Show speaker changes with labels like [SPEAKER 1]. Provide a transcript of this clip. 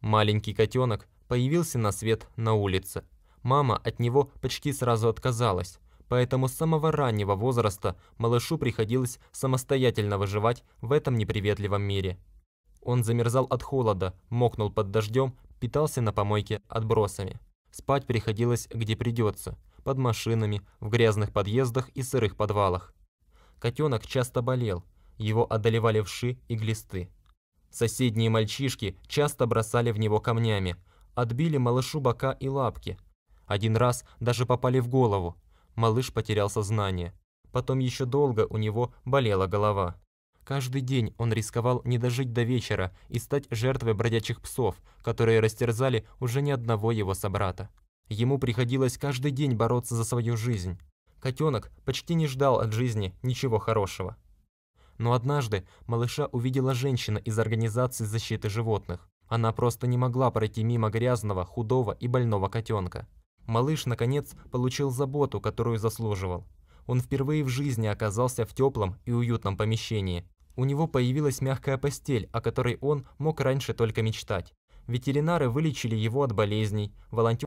[SPEAKER 1] Маленький котенок появился на свет на улице. Мама от него почти сразу отказалась, поэтому с самого раннего возраста малышу приходилось самостоятельно выживать в этом неприветливом мире. Он замерзал от холода, мокнул под дождем, питался на помойке отбросами. Спать приходилось где придется, под машинами, в грязных подъездах и сырых подвалах. Котенок часто болел, его одолевали вши и глисты. Соседние мальчишки часто бросали в него камнями, отбили малышу бока и лапки. Один раз даже попали в голову. Малыш потерял сознание. Потом еще долго у него болела голова. Каждый день он рисковал не дожить до вечера и стать жертвой бродячих псов, которые растерзали уже ни одного его собрата. Ему приходилось каждый день бороться за свою жизнь. Котенок почти не ждал от жизни ничего хорошего. Но однажды малыша увидела женщина из организации защиты животных. Она просто не могла пройти мимо грязного, худого и больного котенка. Малыш, наконец, получил заботу, которую заслуживал. Он впервые в жизни оказался в теплом и уютном помещении. У него появилась мягкая постель, о которой он мог раньше только мечтать. Ветеринары вылечили его от болезней, волонтеры